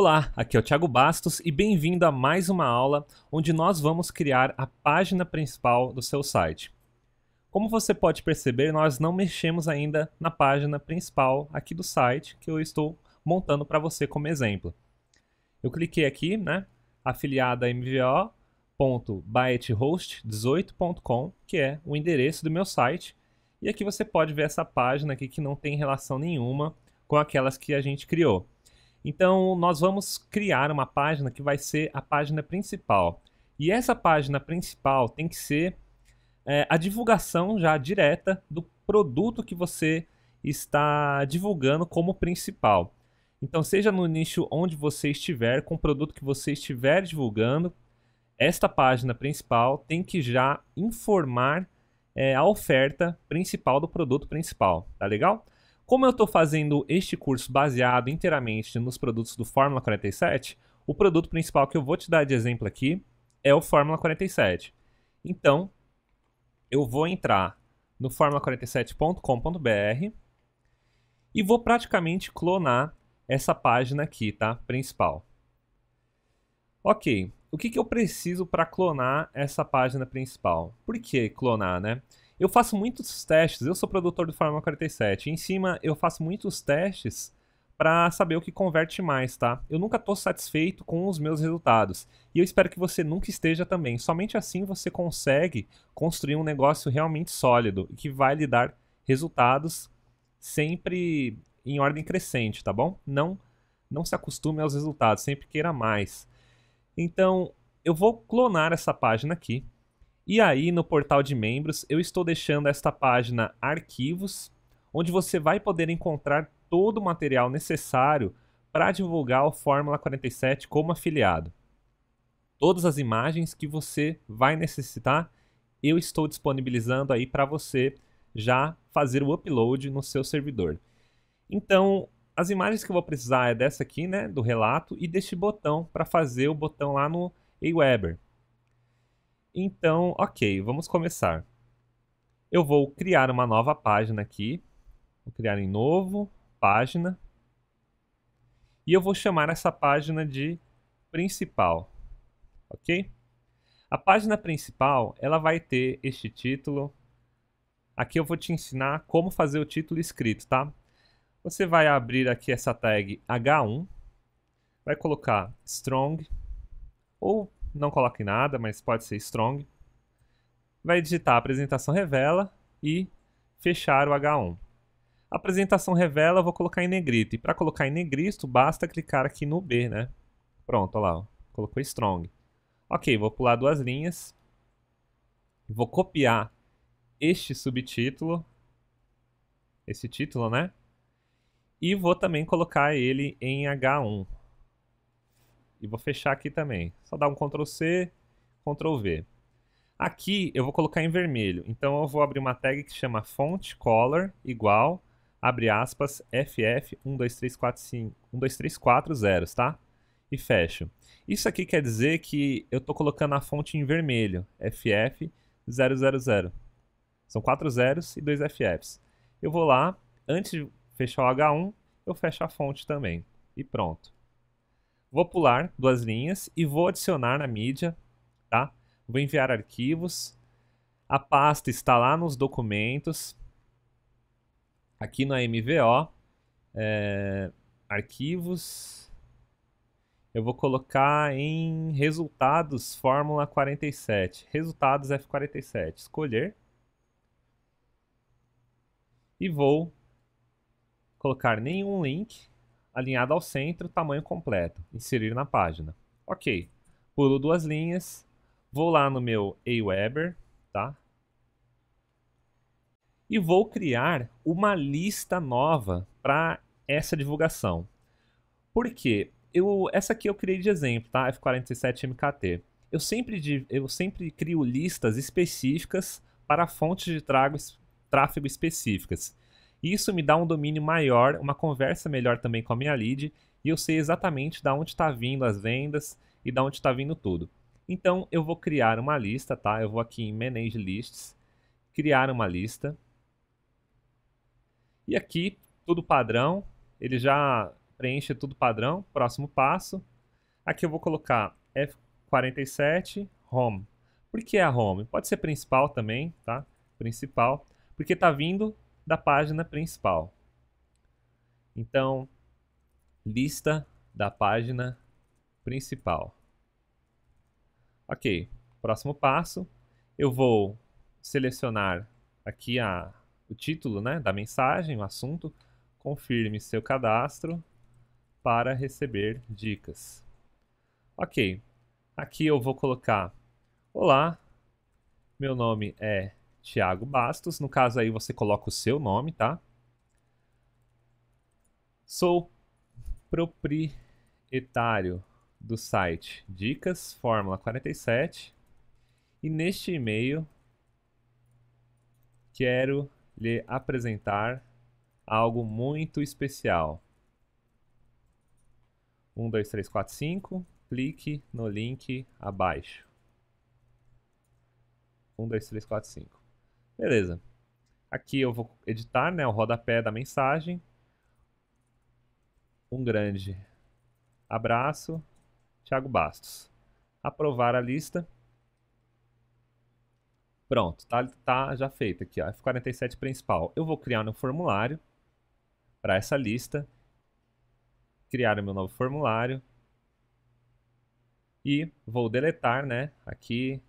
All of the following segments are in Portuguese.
Olá, aqui é o Thiago Bastos e bem-vindo a mais uma aula onde nós vamos criar a página principal do seu site. Como você pode perceber, nós não mexemos ainda na página principal aqui do site que eu estou montando para você como exemplo. Eu cliquei aqui, né, afiliada mvo.bytehost18.com, que é o endereço do meu site, e aqui você pode ver essa página aqui que não tem relação nenhuma com aquelas que a gente criou. Então, nós vamos criar uma página que vai ser a página principal. E essa página principal tem que ser é, a divulgação já direta do produto que você está divulgando como principal. Então, seja no nicho onde você estiver, com o produto que você estiver divulgando, esta página principal tem que já informar é, a oferta principal do produto principal, tá legal? Como eu estou fazendo este curso baseado inteiramente nos produtos do Fórmula 47, o produto principal que eu vou te dar de exemplo aqui é o Fórmula 47. Então, eu vou entrar no fórmula47.com.br e vou praticamente clonar essa página aqui, tá? Principal. Ok, o que, que eu preciso para clonar essa página principal? Por que clonar, né? Eu faço muitos testes, eu sou produtor do Fórmula 47. Em cima, eu faço muitos testes para saber o que converte mais, tá? Eu nunca estou satisfeito com os meus resultados. E eu espero que você nunca esteja também. Somente assim você consegue construir um negócio realmente sólido e que vai lhe dar resultados sempre em ordem crescente, tá bom? Não não se acostume aos resultados, sempre queira mais. Então, eu vou clonar essa página aqui e aí, no portal de membros, eu estou deixando esta página Arquivos, onde você vai poder encontrar todo o material necessário para divulgar o Fórmula 47 como afiliado. Todas as imagens que você vai necessitar, eu estou disponibilizando aí para você já fazer o upload no seu servidor. Então, as imagens que eu vou precisar é dessa aqui, né, do relato, e deste botão para fazer o botão lá no Aweber. Então, ok, vamos começar. Eu vou criar uma nova página aqui. Vou criar em novo, página. E eu vou chamar essa página de principal, ok? A página principal, ela vai ter este título. Aqui eu vou te ensinar como fazer o título escrito, tá? Você vai abrir aqui essa tag H1, vai colocar strong, ou não coloque nada, mas pode ser strong. Vai digitar apresentação revela e fechar o H1. apresentação revela, eu vou colocar em negrito. E para colocar em negrito, basta clicar aqui no B, né? Pronto, olha lá, ó. colocou strong. Ok, vou pular duas linhas. Vou copiar este subtítulo, esse título, né? E vou também colocar ele em H1. E vou fechar aqui também. Só dar um Ctrl C, Ctrl V. Aqui eu vou colocar em vermelho. Então eu vou abrir uma tag que chama font color igual abre aspas ff123450, tá? E fecho. Isso aqui quer dizer que eu estou colocando a fonte em vermelho, ff000. São quatro zeros e dois ffs. Eu vou lá, antes de fechar o H1, eu fecho a fonte também. E pronto. Vou pular duas linhas e vou adicionar na mídia, tá? Vou enviar arquivos. A pasta está lá nos documentos. Aqui no MVO, é, arquivos. Eu vou colocar em resultados fórmula 47. Resultados F47. Escolher. E vou colocar nenhum link alinhada ao centro, tamanho completo. Inserir na página. Ok. Pulo duas linhas. Vou lá no meu Aweber, tá? E vou criar uma lista nova para essa divulgação. Por quê? Eu, essa aqui eu criei de exemplo, tá? F47MKT. Eu sempre, eu sempre crio listas específicas para fontes de trago, tráfego específicas. Isso me dá um domínio maior, uma conversa melhor também com a minha lead e eu sei exatamente da onde está vindo as vendas e da onde está vindo tudo. Então eu vou criar uma lista, tá? Eu vou aqui em Manage Lists, criar uma lista. E aqui tudo padrão, ele já preenche tudo padrão. Próximo passo, aqui eu vou colocar F47 Home. Por que é a Home? Pode ser principal também, tá? Principal, porque está vindo da página principal. Então, lista da página principal. Ok, próximo passo, eu vou selecionar aqui a, o título né, da mensagem, o assunto, confirme seu cadastro para receber dicas. Ok, aqui eu vou colocar, olá, meu nome é Tiago Bastos. No caso aí você coloca o seu nome, tá? Sou proprietário do site Dicas Fórmula 47 e neste e-mail quero lhe apresentar algo muito especial. 1, 2, 3, 4, 5. Clique no link abaixo. 1, 2, 3, 4, 5. Beleza. Aqui eu vou editar né, o rodapé da mensagem. Um grande abraço, Thiago Bastos. Aprovar a lista. Pronto, tá, tá já feito aqui, ó, F47 principal. Eu vou criar um formulário para essa lista, criar o meu novo formulário e vou deletar, né, aqui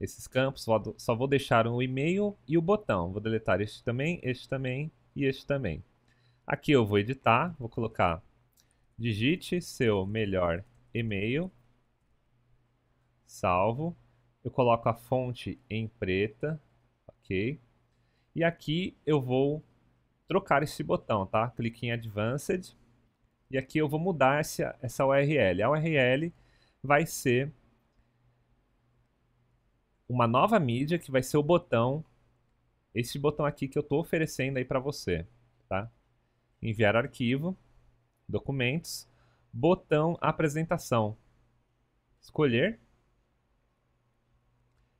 esses campos. Só, vou deixar o e-mail e o botão. Vou deletar este também, este também e este também. Aqui eu vou editar, vou colocar digite seu melhor e-mail, salvo. Eu coloco a fonte em preta, ok? E aqui eu vou trocar esse botão, tá? Clique em Advanced e aqui eu vou mudar essa, essa URL. A URL vai ser uma nova mídia que vai ser o botão, esse botão aqui que eu estou oferecendo aí para você, tá? Enviar arquivo, documentos, botão apresentação. Escolher.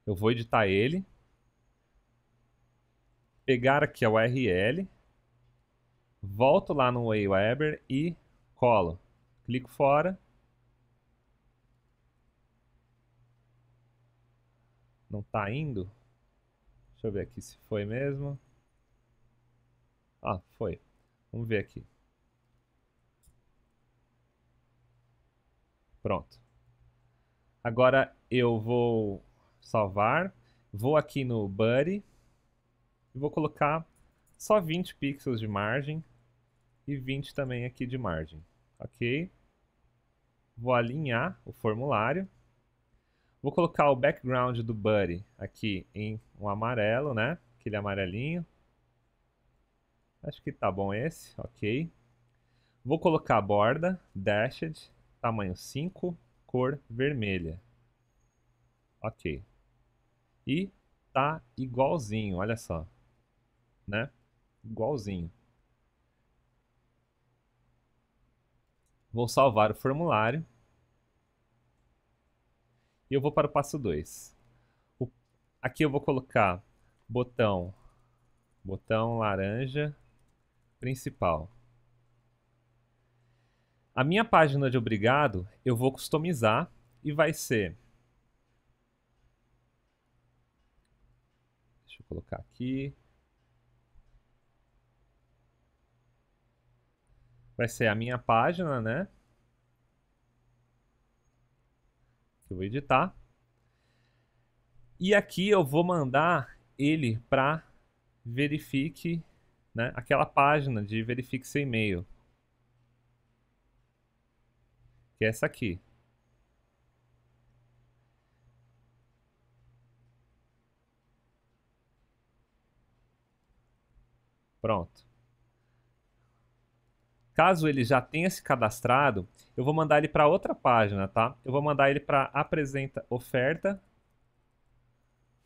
Eu vou editar ele. Pegar aqui a URL. Volto lá no Wayweber e colo. Clico fora Não tá indo? Deixa eu ver aqui se foi mesmo. Ah, foi. Vamos ver aqui. Pronto. Agora eu vou salvar. Vou aqui no Buddy. E vou colocar só 20 pixels de margem. E 20 também aqui de margem. Ok. Vou alinhar o formulário. Vou colocar o background do Buddy aqui em um amarelo, né? Aquele amarelinho. Acho que tá bom esse, ok. Vou colocar a borda, dashed, tamanho 5, cor vermelha. Ok. E tá igualzinho, olha só. Né? Igualzinho. Vou salvar o formulário. E eu vou para o passo 2. Aqui eu vou colocar botão, botão laranja, principal. A minha página de obrigado eu vou customizar e vai ser... Deixa eu colocar aqui. Vai ser a minha página, né? que eu vou editar. E aqui eu vou mandar ele para verifique, né, aquela página de verifique seu e-mail. Que é essa aqui. Pronto. Caso ele já tenha se cadastrado, eu vou mandar ele para outra página, tá? Eu vou mandar ele para apresenta oferta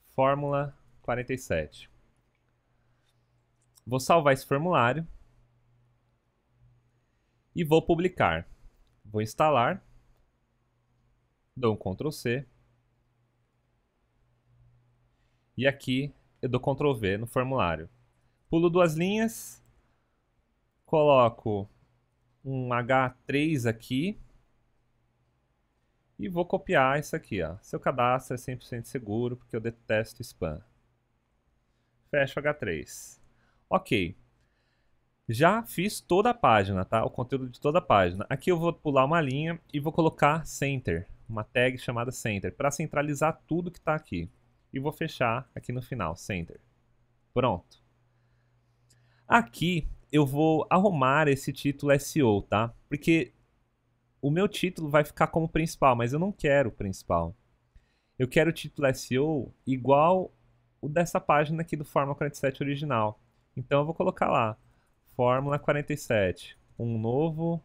fórmula 47. Vou salvar esse formulário e vou publicar. Vou instalar, dou um Ctrl C e aqui eu dou Ctrl V no formulário. Pulo duas linhas, coloco um H3 aqui. E vou copiar isso aqui, ó. Seu cadastro é 100% seguro porque eu detesto spam. Fecho H3. Ok. Já fiz toda a página, tá? O conteúdo de toda a página. Aqui eu vou pular uma linha e vou colocar center, uma tag chamada center, para centralizar tudo que está aqui. E vou fechar aqui no final, center. Pronto. Aqui eu vou arrumar esse título SEO, tá? Porque o meu título vai ficar como principal, mas eu não quero o principal. Eu quero o título SEO igual o dessa página aqui do Fórmula 47 original. Então eu vou colocar lá, Fórmula 47, um novo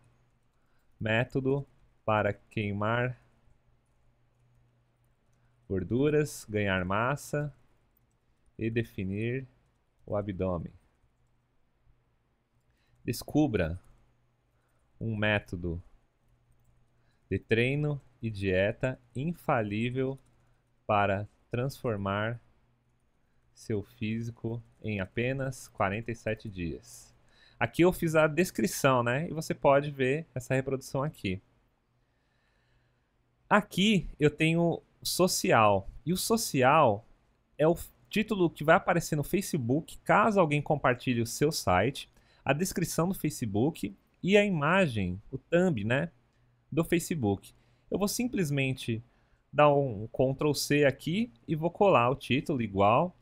método para queimar gorduras, ganhar massa e definir o abdômen. Descubra um método de treino e dieta infalível para transformar seu físico em apenas 47 dias. Aqui eu fiz a descrição, né? E você pode ver essa reprodução aqui. Aqui eu tenho social. E o social é o título que vai aparecer no Facebook caso alguém compartilhe o seu site a descrição do Facebook e a imagem, o thumb, né, do Facebook. Eu vou simplesmente dar um Ctrl C aqui e vou colar o título igual.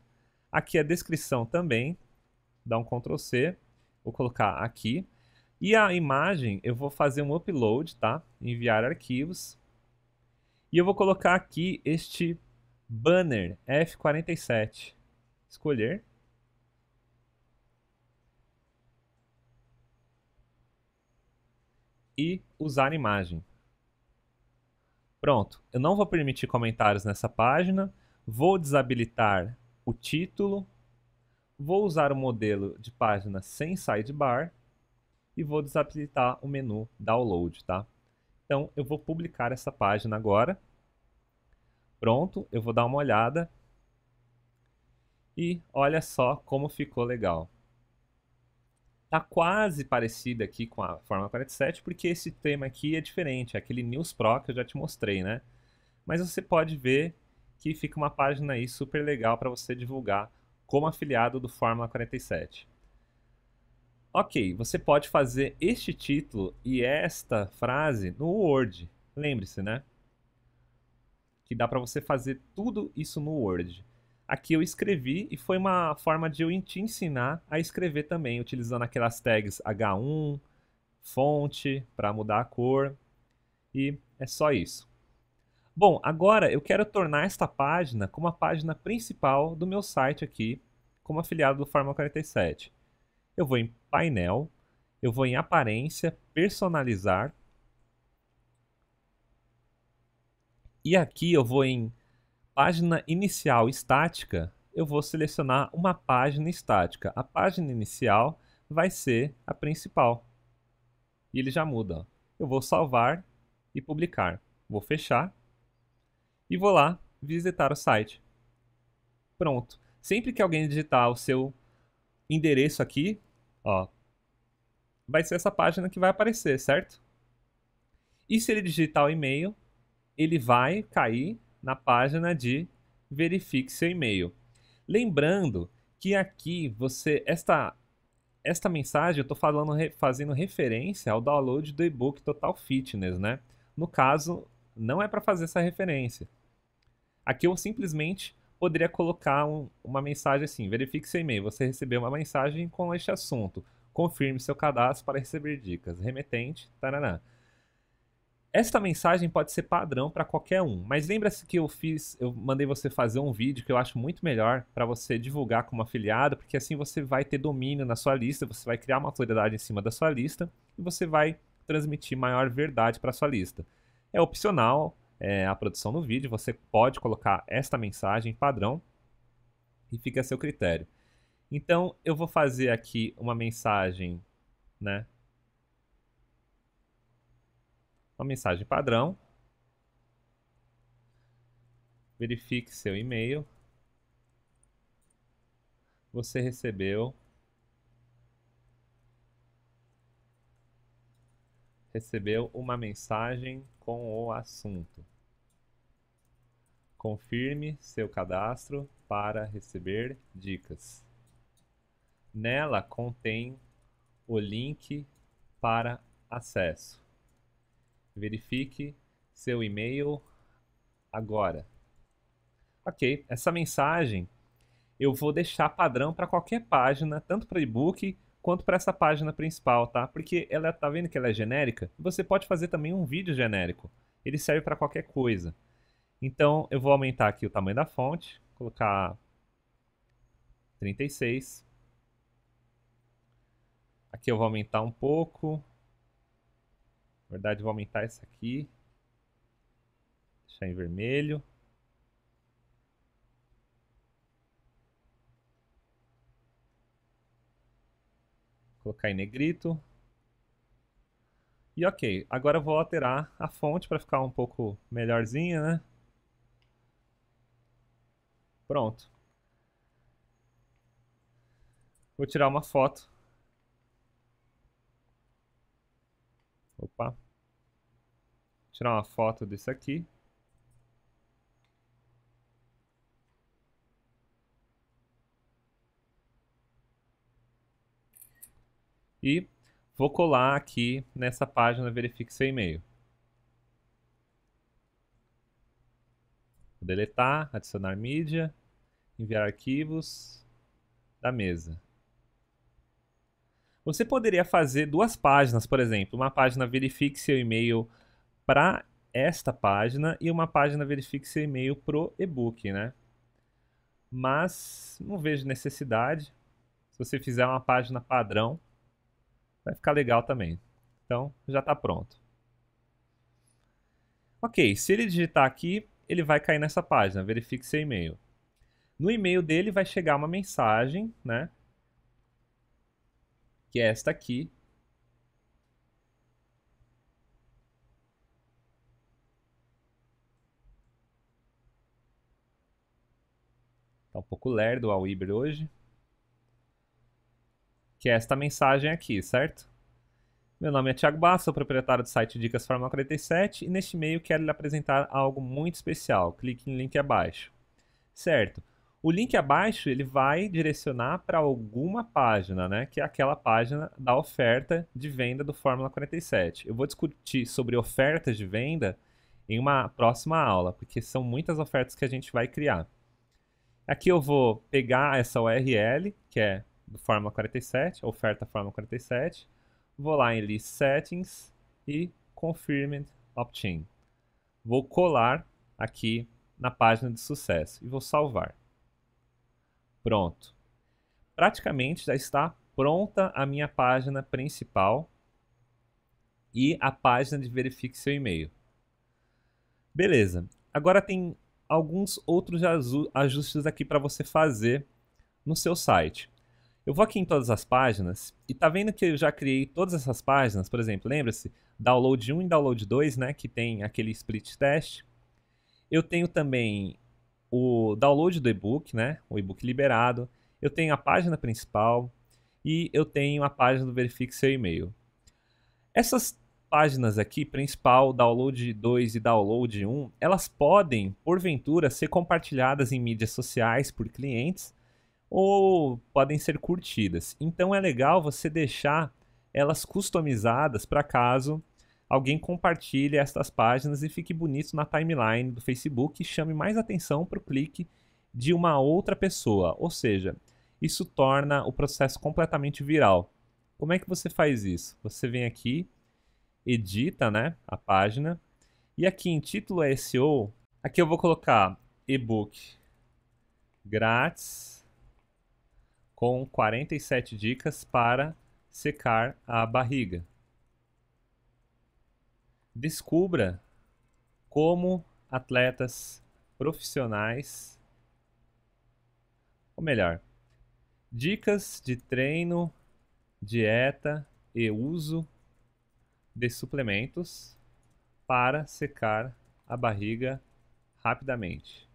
Aqui a descrição também, dá um Ctrl C, vou colocar aqui. E a imagem, eu vou fazer um upload, tá? Enviar arquivos. E eu vou colocar aqui este banner F47. Escolher. e usar imagem. Pronto, eu não vou permitir comentários nessa página, vou desabilitar o título, vou usar o modelo de página sem sidebar e vou desabilitar o menu download, tá? Então, eu vou publicar essa página agora. Pronto, eu vou dar uma olhada. E olha só como ficou legal. Tá quase parecida aqui com a Fórmula 47, porque esse tema aqui é diferente, é aquele News Pro que eu já te mostrei, né? Mas você pode ver que fica uma página aí super legal para você divulgar como afiliado do Fórmula 47. Ok, você pode fazer este título e esta frase no Word. Lembre-se, né? Que dá para você fazer tudo isso no Word. Aqui eu escrevi e foi uma forma de eu te ensinar a escrever também, utilizando aquelas tags H1, fonte, para mudar a cor. E é só isso. Bom, agora eu quero tornar esta página como a página principal do meu site aqui, como afiliado do Fórmula 47. Eu vou em painel, eu vou em aparência, personalizar. E aqui eu vou em página inicial estática, eu vou selecionar uma página estática. A página inicial vai ser a principal. E ele já muda. Eu vou salvar e publicar. Vou fechar e vou lá visitar o site. Pronto. Sempre que alguém digitar o seu endereço aqui, ó, vai ser essa página que vai aparecer, certo? E se ele digitar o e-mail, ele vai cair na página de verifique seu e-mail. Lembrando que aqui você esta esta mensagem eu estou falando fazendo referência ao download do e-book Total Fitness, né? No caso, não é para fazer essa referência. Aqui eu simplesmente poderia colocar um, uma mensagem assim: verifique seu e-mail. Você recebeu uma mensagem com este assunto. Confirme seu cadastro para receber dicas. Remetente, tarará. Esta mensagem pode ser padrão para qualquer um, mas lembra-se que eu fiz, eu mandei você fazer um vídeo que eu acho muito melhor para você divulgar como afiliado, porque assim você vai ter domínio na sua lista, você vai criar uma autoridade em cima da sua lista e você vai transmitir maior verdade para sua lista. É opcional é, a produção do vídeo, você pode colocar esta mensagem padrão e fica a seu critério. Então eu vou fazer aqui uma mensagem, né, uma mensagem padrão. Verifique seu e-mail. Você recebeu. Recebeu uma mensagem com o assunto. Confirme seu cadastro para receber dicas. Nela contém o link para acesso. Verifique seu e-mail agora. Ok, essa mensagem eu vou deixar padrão para qualquer página, tanto para e-book quanto para essa página principal, tá? Porque ela tá vendo que ela é genérica. Você pode fazer também um vídeo genérico. Ele serve para qualquer coisa. Então eu vou aumentar aqui o tamanho da fonte, colocar 36. Aqui eu vou aumentar um pouco. Na verdade, vou aumentar essa aqui. Deixar em vermelho. Colocar em negrito. E ok, agora vou alterar a fonte para ficar um pouco melhorzinha, né? Pronto. Vou tirar uma foto Opa. Vou tirar uma foto desse aqui. E vou colar aqui nessa página verifique seu e-mail. Vou deletar, adicionar mídia, enviar arquivos da mesa. Você poderia fazer duas páginas, por exemplo, uma página verifique seu e-mail para esta página e uma página verifique seu e-mail pro e-book, né? Mas não vejo necessidade. Se você fizer uma página padrão, vai ficar legal também. Então, já está pronto. Ok, se ele digitar aqui, ele vai cair nessa página, verifique seu e-mail. No e-mail dele vai chegar uma mensagem, né? que é esta aqui. Tá um pouco lerdo ao Iber hoje. Que é esta mensagem aqui, certo? Meu nome é Thiago Bass, sou proprietário do site Dicas Fórmula 47 e neste e-mail quero lhe apresentar algo muito especial. Clique no link abaixo. Certo. O link abaixo ele vai direcionar para alguma página, né? Que é aquela página da oferta de venda do Fórmula 47. Eu vou discutir sobre ofertas de venda em uma próxima aula, porque são muitas ofertas que a gente vai criar. Aqui eu vou pegar essa URL, que é do Fórmula 47, oferta Fórmula 47, vou lá em List Settings e Confirmed Opt-in. Vou colar aqui na página de sucesso e vou salvar. Pronto. Praticamente já está pronta a minha página principal e a página de verifique seu e-mail. Beleza. Agora tem alguns outros ajustes aqui para você fazer no seu site. Eu vou aqui em todas as páginas e tá vendo que eu já criei todas essas páginas, por exemplo, lembra-se, download 1 e download 2, né, que tem aquele split test. Eu tenho também o download do e-book, né? O e-book liberado. Eu tenho a página principal e eu tenho a página do Verifique Seu E-mail. Essas páginas aqui, principal, download 2 e download 1, elas podem, porventura, ser compartilhadas em mídias sociais por clientes ou podem ser curtidas. Então é legal você deixar elas customizadas para caso alguém compartilhe estas páginas e fique bonito na timeline do Facebook e chame mais atenção para o clique de uma outra pessoa. Ou seja, isso torna o processo completamente viral. Como é que você faz isso? Você vem aqui, edita né, a página, e aqui em título SEO, aqui eu vou colocar e-book grátis com 47 dicas para secar a barriga descubra como atletas profissionais, ou melhor, dicas de treino, dieta e uso de suplementos para secar a barriga rapidamente.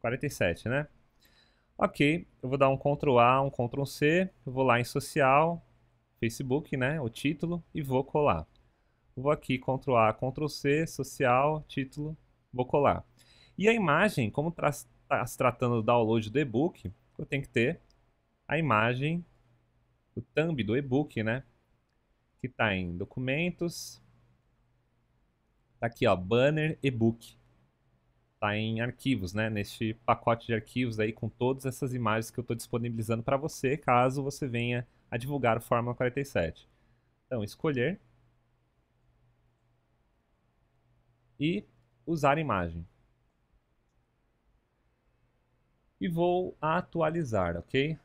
47, né? Ok, eu vou dar um Ctrl A, um Ctrl C, eu vou lá em social, Facebook, né? O título e vou colar. Vou aqui Ctrl A, Ctrl C, social, título, vou colar. E a imagem, como está tá se tratando do download do e-book, eu tenho que ter a imagem o thumb do e-book, né? Que está em documentos. Está aqui, ó, banner e-book. Está em arquivos, né? Neste pacote de arquivos aí com todas essas imagens que eu estou disponibilizando para você, caso você venha a divulgar o Fórmula 47. Então, escolher e usar imagem. E vou atualizar, ok?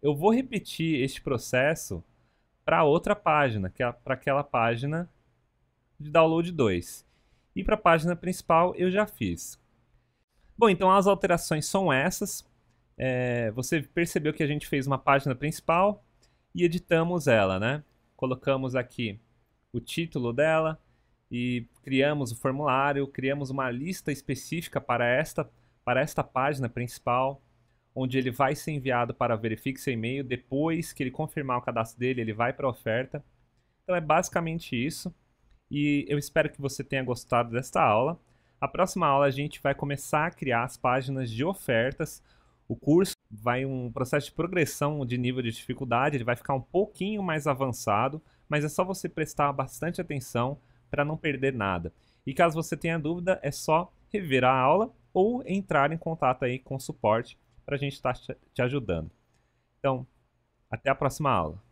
Eu vou repetir este processo para outra página, que é para aquela página de download 2. E para a página principal eu já fiz. Bom, então as alterações são essas é, você percebeu que a gente fez uma página principal e editamos ela, né? Colocamos aqui o título dela e criamos o formulário, criamos uma lista específica para esta, para esta página principal, onde ele vai ser enviado para verifique seu e-mail. Depois que ele confirmar o cadastro dele, ele vai para a oferta. Então é basicamente isso. E eu espero que você tenha gostado desta aula. A próxima aula a gente vai começar a criar as páginas de ofertas o curso vai um processo de progressão de nível de dificuldade, ele vai ficar um pouquinho mais avançado, mas é só você prestar bastante atenção para não perder nada. E caso você tenha dúvida, é só rever a aula ou entrar em contato aí com o suporte para a gente estar tá te ajudando. Então, até a próxima aula.